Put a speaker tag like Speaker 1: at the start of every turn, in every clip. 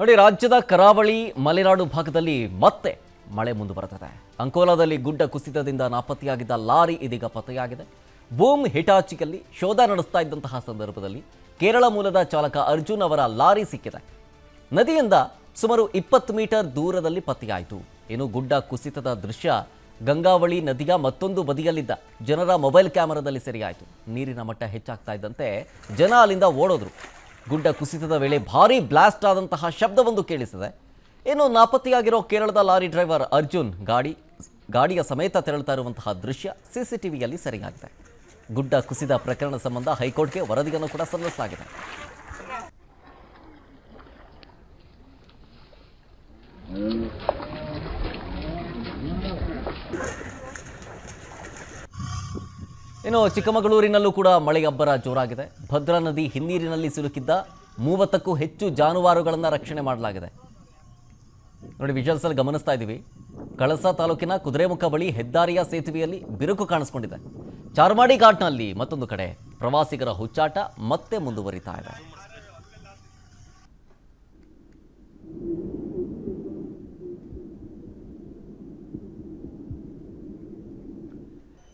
Speaker 1: ನೋಡಿ ರಾಜ್ಯದ ಕರಾವಳಿ ಮಲೆನಾಡು ಭಾಗದಲ್ಲಿ ಮತ್ತೆ ಮಳೆ ಮುಂದುವರೆದಿದೆ ಅಂಕೋಲಾದಲ್ಲಿ ಗುಡ್ಡ ಕುಸಿತದಿಂದ ನಾಪತ್ತೆಯಾಗಿದ್ದ ಲಾರಿ ಇದೀಗ ಪತ್ತೆಯಾಗಿದೆ ಬೂಮ್ ಹಿಟಾಚಿಯಲ್ಲಿ ಶೋಧ ನಡೆಸ್ತಾ ಇದ್ದಂತಹ ಸಂದರ್ಭದಲ್ಲಿ ಕೇರಳ ಮೂಲದ ಚಾಲಕ ಅರ್ಜುನ್ ಅವರ ಲಾರಿ ಸಿಕ್ಕಿದೆ ನದಿಯಿಂದ ಸುಮಾರು ಇಪ್ಪತ್ತು ಮೀಟರ್ ದೂರದಲ್ಲಿ ಪತ್ತೆಯಾಯಿತು ಏನು ಗುಡ್ಡ ಕುಸಿತದ ದೃಶ್ಯ ಗಂಗಾವಳಿ ನದಿಯ ಮತ್ತೊಂದು ಬದಿಯಲ್ಲಿದ್ದ ಜನರ ಮೊಬೈಲ್ ಕ್ಯಾಮೆರಾದಲ್ಲಿ ಸೆರೆಯಾಯಿತು ನೀರಿನ ಮಟ್ಟ ಹೆಚ್ಚಾಗ್ತಾ ಇದ್ದಂತೆ ಜನ ಅಲ್ಲಿಂದ ಓಡೋದ್ರು ಗುಡ್ಡ ಕುಸಿತದ ವೇಳೆ ಭಾರಿ ಬ್ಲಾಸ್ಟ್ ಆದಂತಹ ಶಬ್ದವೊಂದು ಕೇಳಿಸಿದೆ ಇನ್ನು ನಾಪತ್ತೆಯಾಗಿರೋ ಕೇರಳದ ಲಾರಿ ಡ್ರೈವರ್ ಅರ್ಜುನ್ ಗಾಡಿ ಗಾಡಿಯ ಸಮೇತ ತೆರಳುತ್ತಾ ಇರುವಂತಹ ದೃಶ್ಯ ಟಿವಿಯಲ್ಲಿ ಸರಿಯಾಗಿದೆ ಗುಡ್ಡ ಕುಸಿದ ಪ್ರಕರಣ ಸಂಬಂಧ ಹೈಕೋರ್ಟ್ಗೆ ವರದಿಯನ್ನು ಕೂಡ ಸಲ್ಲಿಸಲಾಗಿದೆ ಇನ್ನು ಚಿಕ್ಕಮಗಳೂರಿನಲ್ಲೂ ಕೂಡ ಮಳೆಯಬ್ಬರ ಜೋರಾಗಿದೆ ಭದ್ರಾ ನದಿ ಹಿನ್ನೀರಿನಲ್ಲಿ ಸಿಲುಕಿದ್ದ ಮೂವತ್ತಕ್ಕೂ ಹೆಚ್ಚು ಜಾನುವಾರುಗಳನ್ನು ರಕ್ಷಣೆ ಮಾಡಲಾಗಿದೆ ನೋಡಿ ಅಲ್ಲಿ ಗಮನಿಸ್ತಾ ಇದ್ದೀವಿ ಕಳಸ ತಾಲೂಕಿನ ಕುದುರೆಮುಖ ಬಳಿ ಹೆದ್ದಾರಿಯ ಸೇತುವೆಯಲ್ಲಿ ಬಿರುಕು ಕಾಣಿಸ್ಕೊಂಡಿದೆ ಚಾರ್ಮಾಡಿ ಘಾಟ್ನಲ್ಲಿ ಮತ್ತೊಂದು ಕಡೆ ಪ್ರವಾಸಿಗರ ಹುಚ್ಚಾಟ ಮತ್ತೆ ಮುಂದುವರಿತಾ ಇದೆ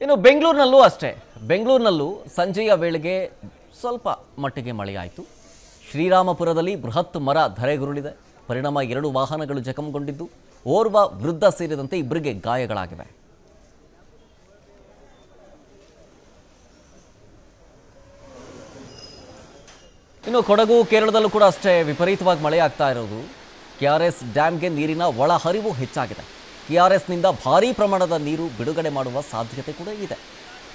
Speaker 1: ಇನ್ನು ಬೆಂಗಳೂರಿನಲ್ಲೂ ಅಷ್ಟೇ ಬೆಂಗಳೂರಿನಲ್ಲೂ ಸಂಜೆಯ ವೇಳೆಗೆ ಸ್ವಲ್ಪ ಮಟ್ಟಿಗೆ ಮಳೆಯಾಯಿತು ಶ್ರೀರಾಮಪುರದಲ್ಲಿ ಬೃಹತ್ ಮರ ಧರೆಗುರುಳಿದೆ ಪರಿಣಾಮ ಎರಡು ವಾಹನಗಳು ಜಖಂಗೊಂಡಿದ್ದು ಓರ್ವ ವೃದ್ಧ ಸೇರಿದಂತೆ ಇಬ್ಬರಿಗೆ ಗಾಯಗಳಾಗಿವೆ ಇನ್ನು ಕೊಡಗು ಕೇರಳದಲ್ಲೂ ಕೂಡ ಅಷ್ಟೇ ವಿಪರೀತವಾಗಿ ಮಳೆಯಾಗ್ತಾ ಇರೋದು ಕೆ ಆರ್ ಎಸ್ ಡ್ಯಾಮ್ಗೆ ನೀರಿನ ಒಳಹರಿವು ಹೆಚ್ಚಾಗಿದೆ ಟಿ ಆರ್ ಭಾರೀ ಪ್ರಮಾಣದ ನೀರು ಬಿಡುಗಡೆ ಮಾಡುವ ಸಾಧ್ಯತೆ ಕೂಡ ಇದೆ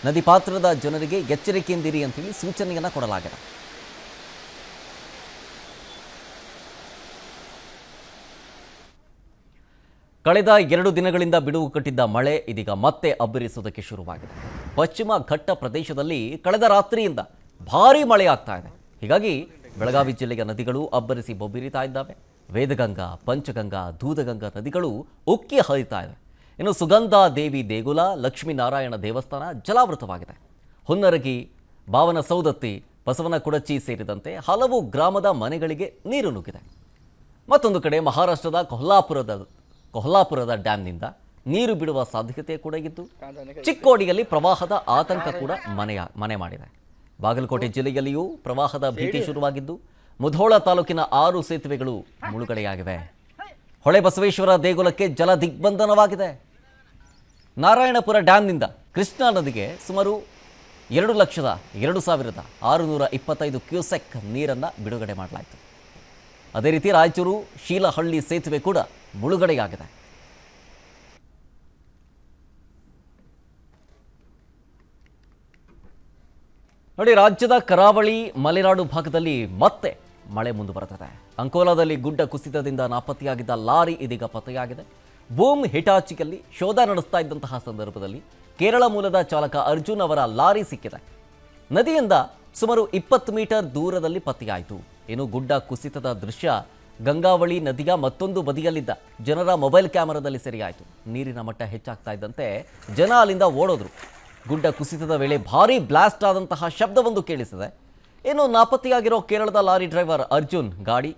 Speaker 1: ನದಿ ಪಾತ್ರದ ಜನರಿಗೆ ಎಚ್ಚರಿಕೆಯಿಂದಿರಿ ಅಂತೇಳಿ ಸೂಚನೆಯನ್ನು ಕೊಡಲಾಗಿದೆ ಕಳೆದ ಎರಡು ದಿನಗಳಿಂದ ಬಿಡುವು ಕಟ್ಟಿದ್ದ ಮಳೆ ಇದೀಗ ಮತ್ತೆ ಅಬ್ಬರಿಸುವುದಕ್ಕೆ ಶುರುವಾಗಿದೆ ಪಶ್ಚಿಮ ಘಟ್ಟ ಪ್ರದೇಶದಲ್ಲಿ ಕಳೆದ ರಾತ್ರಿಯಿಂದ ಭಾರೀ ಮಳೆ ಆಗ್ತಾ ಇದೆ ಹೀಗಾಗಿ ಬೆಳಗಾವಿ ಜಿಲ್ಲೆಯ ನದಿಗಳು ಅಬ್ಬರಿಸಿ ಬೊಬ್ಬಿರಿತಾ ಇದ್ದಾವೆ ವೇದಗಂಗಾ ಪಂಚಗಂಗಾ ದೂದಗಂಗಾ ನದಿಗಳು ಉಕ್ಕಿ ಹರಿತಾ ಇವೆ ಇನ್ನು ಸುಗಂಧ ದೇವಿ ದೇಗುಲ ಲಕ್ಷ್ಮೀನಾರಾಯಣ ದೇವಸ್ಥಾನ ಜಲಾವೃತವಾಗಿದೆ ಹುನ್ನರಗಿ ಭಾವನ ಸೌದತ್ತಿ ಬಸವನ ಕುಡಚಿ ಸೇರಿದಂತೆ ಹಲವು ಗ್ರಾಮದ ಮನೆಗಳಿಗೆ ನೀರು ನುಗ್ಗಿದೆ ಮತ್ತೊಂದು ಕಡೆ ಮಹಾರಾಷ್ಟ್ರದ ಕೊಹ್ಲಾಪುರದ ಕೊಹ್ಲಾಪುರದ ಡ್ಯಾಂನಿಂದ ನೀರು ಬಿಡುವ ಸಾಧ್ಯತೆ ಕೂಡ ಇದ್ದು ಚಿಕ್ಕೋಡಿಯಲ್ಲಿ ಪ್ರವಾಹದ ಆತಂಕ ಕೂಡ ಮನೆಯ ಮನೆ ಮಾಡಿದೆ ಬಾಗಲಕೋಟೆ ಜಿಲ್ಲೆಯಲ್ಲಿಯೂ ಪ್ರವಾಹದ ಭೀತಿ ಶುರುವಾಗಿದ್ದು ಮುಧೋಳ ತಾಲೂಕಿನ ಆರು ಸೇತುವೆಗಳು ಮುಳುಗಡೆಯಾಗಿವೆ ಹೊಳೆ ಬಸವೇಶ್ವರ ದೇಗುಲಕ್ಕೆ ಜಲ ದಿಗ್ಬಂಧನವಾಗಿದೆ ನಾರಾಯಣಪುರ ಡ್ಯಾಂನಿಂದ ಕೃಷ್ಣಾ ನದಿಗೆ ಸುಮಾರು ಎರಡು ಲಕ್ಷದ ಎರಡು ಸಾವಿರದ ಆರುನೂರ ಇಪ್ಪತ್ತೈದು ಕ್ಯೂಸೆಕ್ ನೀರನ್ನು ಬಿಡುಗಡೆ ಮಾಡಲಾಯಿತು ಅದೇ ರೀತಿ ರಾಯಚೂರು ಶೀಲಹಳ್ಳಿ ಸೇತುವೆ ಕೂಡ ಮುಳುಗಡೆಯಾಗಿದೆ ನೋಡಿ ರಾಜ್ಯದ ಕರಾವಳಿ ಮಲೆನಾಡು ಭಾಗದಲ್ಲಿ ಮತ್ತೆ ಮಳೆ ಮುಂದುವರೆದಿದೆ ಅಂಕೋಲಾದಲ್ಲಿ ಗುಡ್ಡ ಕುಸಿತದಿಂದ ನಾಪತ್ತೆಯಾಗಿದ್ದ ಲಾರಿ ಇದೀಗ ಪತ್ತೆಯಾಗಿದೆ ಬೂಮ್ ಹಿಟಾಚಿಯಲ್ಲಿ ಶೋಧ ನಡೆಸ್ತಾ ಇದ್ದಂತಹ ಸಂದರ್ಭದಲ್ಲಿ ಕೇರಳ ಮೂಲದ ಚಾಲಕ ಅರ್ಜುನ್ ಅವರ ಲಾರಿ ಸಿಕ್ಕಿದೆ ನದಿಯಿಂದ ಸುಮಾರು ಇಪ್ಪತ್ತು ಮೀಟರ್ ದೂರದಲ್ಲಿ ಪತ್ತೆಯಾಯಿತು ಏನು ಗುಡ್ಡ ಕುಸಿತದ ದೃಶ್ಯ ಗಂಗಾವಳಿ ನದಿಯ ಮತ್ತೊಂದು ಬದಿಯಲ್ಲಿದ್ದ ಜನರ ಮೊಬೈಲ್ ಕ್ಯಾಮೆರಾದಲ್ಲಿ ಸೆರೆಯಾಯಿತು ನೀರಿನ ಮಟ್ಟ ಹೆಚ್ಚಾಗ್ತಾ ಇದ್ದಂತೆ ಜನ ಅಲ್ಲಿಂದ ಓಡೋದ್ರು ಗುಡ್ಡ ಕುಸಿತದ ವೇಳೆ ಭಾರೀ ಬ್ಲಾಸ್ಟ್ ಆದಂತಹ ಶಬ್ದವೊಂದು ಕೇಳಿಸಿದೆ ಇನ್ನು ನಾಪತ್ತೆಯಾಗಿರೋ ಕೇರಳದ ಲಾರಿ ಡ್ರೈವರ್ ಅರ್ಜುನ್ ಗಾಡಿ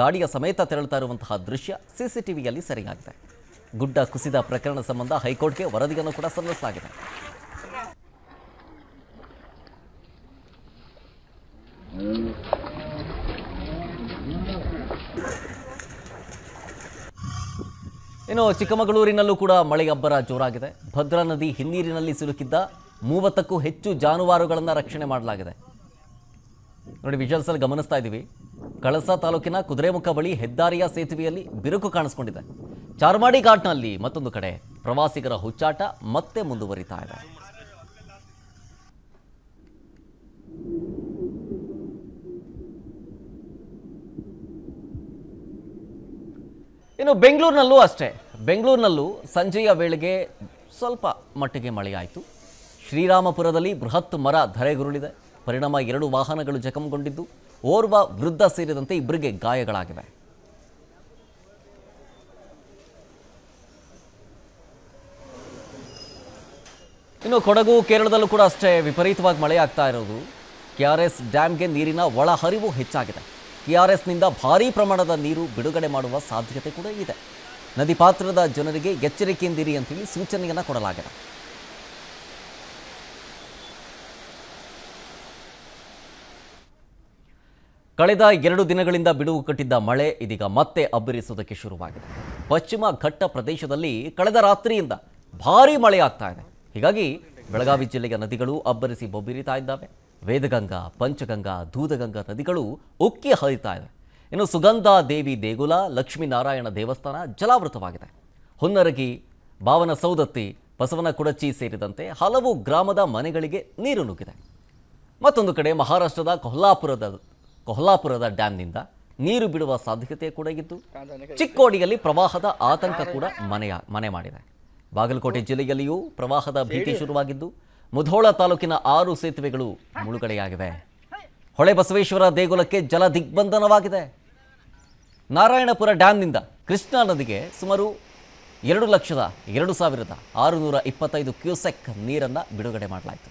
Speaker 1: ಗಾಡಿಯ ಸಮೇತ ತೆರಳುತ್ತಾ ಇರುವಂತಹ ದೃಶ್ಯ ಸಿಸಿಟಿವಿಯಲ್ಲಿ ಸೆರೆಯಾಗಿದೆ ಗುಡ್ಡ ಕುಸಿದ ಪ್ರಕರಣ ಸಂಬಂಧ ಹೈಕೋರ್ಟ್ಗೆ ವರದಿಯನ್ನು ಕೂಡ ಸಲ್ಲಿಸಲಾಗಿದೆ ಇನ್ನು ಚಿಕ್ಕಮಗಳೂರಿನಲ್ಲೂ ಕೂಡ ಮಳೆಯಬ್ಬರ ಜೋರಾಗಿದೆ ಭದ್ರಾ ನದಿ ಹಿನ್ನೀರಿನಲ್ಲಿ ಸಿಲುಕಿದ್ದ ಮೂವತ್ತಕ್ಕೂ ಹೆಚ್ಚು ಜಾನುವಾರುಗಳನ್ನು ರಕ್ಷಣೆ ಮಾಡಲಾಗಿದೆ ನೋಡಿ ಅಲ್ಲಿ ಗಮನಿಸ್ತಾ ಇದ್ದೀವಿ ಕಳಸ ತಾಲೂಕಿನ ಕುದುರೆಮುಖ ಬಳಿ ಹೆದ್ದಾರಿಯ ಸೇತುವೆಯಲ್ಲಿ ಬಿರುಕು ಕಾಣಿಸ್ಕೊಂಡಿದೆ ಚಾರ್ಮಾಡಿ ಘಾಟ್ನಲ್ಲಿ ಮತ್ತೊಂದು ಕಡೆ ಪ್ರವಾಸಿಗರ ಹುಚ್ಚಾಟ ಮತ್ತೆ ಮುಂದುವರಿತಾ ಇದೆ ಇನ್ನು ಬೆಂಗಳೂರಿನಲ್ಲೂ ಅಷ್ಟೇ ಬೆಂಗಳೂರಿನಲ್ಲೂ ಸಂಜೆಯ ವೇಳೆಗೆ ಸ್ವಲ್ಪ ಮಟ್ಟಿಗೆ ಮಳೆಯಾಯಿತು ಶ್ರೀರಾಮಪುರದಲ್ಲಿ ಬೃಹತ್ ಮರ ಧರೆಗುರುಳಿದೆ ಪರಿಣಾಮ ಎರಡು ವಾಹನಗಳು ಜಖಂಗೊಂಡಿದ್ದು ಓರ್ವ ವೃದ್ಧ ಸೇರಿದಂತೆ ಇಬ್ಬರಿಗೆ ಗಾಯಗಳಾಗಿವೆ ಇನ್ನು ಕೊಡಗು ಕೇರಳದಲ್ಲೂ ಕೂಡ ಅಷ್ಟೇ ವಿಪರೀತವಾಗಿ ಮಳೆಯಾಗ್ತಾ ಇರೋದು ಕೆ ಆರ್ ಎಸ್ ಡ್ಯಾಮ್ಗೆ ನೀರಿನ ಒಳಹರಿವು ಹೆಚ್ಚಾಗಿದೆ ಕೆ ಆರ್ ಎಸ್ನಿಂದ ಭಾರೀ ಪ್ರಮಾಣದ ನೀರು ಬಿಡುಗಡೆ ಮಾಡುವ ಸಾಧ್ಯತೆ ಕೂಡ ಇದೆ ನದಿ ಪಾತ್ರದ ಜನರಿಗೆ ಎಚ್ಚರಿಕೆಯಿಂದಿರಿ ಅಂತೇಳಿ ಸೂಚನೆಯನ್ನು ಕೊಡಲಾಗಿದೆ ಕಳೆದ ಎರಡು ದಿನಗಳಿಂದ ಬಿಡುವು ಕಟ್ಟಿದ್ದ ಮಳೆ ಇದೀಗ ಮತ್ತೆ ಅಬ್ಬರಿಸುವುದಕ್ಕೆ ಶುರುವಾಗಿದೆ ಪಶ್ಚಿಮ ಘಟ್ಟ ಪ್ರದೇಶದಲ್ಲಿ ಕಳೆದ ರಾತ್ರಿಯಿಂದ ಭಾರೀ ಮಳೆ ಆಗ್ತಾ ಇದೆ ಹೀಗಾಗಿ ಬೆಳಗಾವಿ ಜಿಲ್ಲೆಯ ನದಿಗಳು ಅಬ್ಬರಿಸಿ ಬೊಬ್ಬಿರಿತಾ ಇದ್ದಾವೆ ವೇದಗಂಗಾ ಪಂಚಗಂಗಾ ದೂದಗಂಗಾ ನದಿಗಳು ಉಕ್ಕಿ ಹರಿತಾ ಇದೆ ಇನ್ನು ಸುಗಂಧ ದೇವಿ ದೇಗುಲ ಲಕ್ಷ್ಮೀನಾರಾಯಣ ದೇವಸ್ಥಾನ ಜಲಾವೃತವಾಗಿದೆ ಹುನ್ನರಗಿ ಭಾವನ ಸೌದತ್ತಿ ಬಸವನ ಕುಡಚಿ ಸೇರಿದಂತೆ ಹಲವು ಗ್ರಾಮದ ಮನೆಗಳಿಗೆ ನೀರು ನುಗ್ಗಿದೆ ಮತ್ತೊಂದು ಕಡೆ ಮಹಾರಾಷ್ಟ್ರದ ಕೊಲ್ಲಾಪುರದ ಕೊಹ್ಲಾಪುರದ ಡ್ಯಾಂನಿಂದ ನೀರು ಬಿಡುವ ಸಾಧ್ಯತೆ ಕೂಡ ಇದ್ದು ಚಿಕ್ಕೋಡಿಯಲ್ಲಿ ಪ್ರವಾಹದ ಆತಂಕ ಕೂಡ ಮನೆಯ ಮನೆ ಮಾಡಿದೆ ಬಾಗಲಕೋಟೆ ಜಿಲ್ಲೆಯಲ್ಲಿಯೂ ಪ್ರವಾಹದ ಭೀತಿ ಶುರುವಾಗಿದ್ದು ಮುಧೋಳ ತಾಲೂಕಿನ ಆರು ಸೇತುವೆಗಳು ಮುಳುಗಡೆಯಾಗಿವೆ ಹೊಳೆ ಬಸವೇಶ್ವರ ದೇಗುಲಕ್ಕೆ ಜಲ ದಿಗ್ಬಂಧನವಾಗಿದೆ ನಾರಾಯಣಪುರ ಡ್ಯಾಂನಿಂದ ಕೃಷ್ಣಾ ನದಿಗೆ ಸುಮಾರು ಎರಡು ಲಕ್ಷದ ಎರಡು ಸಾವಿರದ ಆರುನೂರ ಇಪ್ಪತ್ತೈದು ಕ್ಯೂಸೆಕ್ ನೀರನ್ನು ಬಿಡುಗಡೆ ಮಾಡಲಾಯಿತು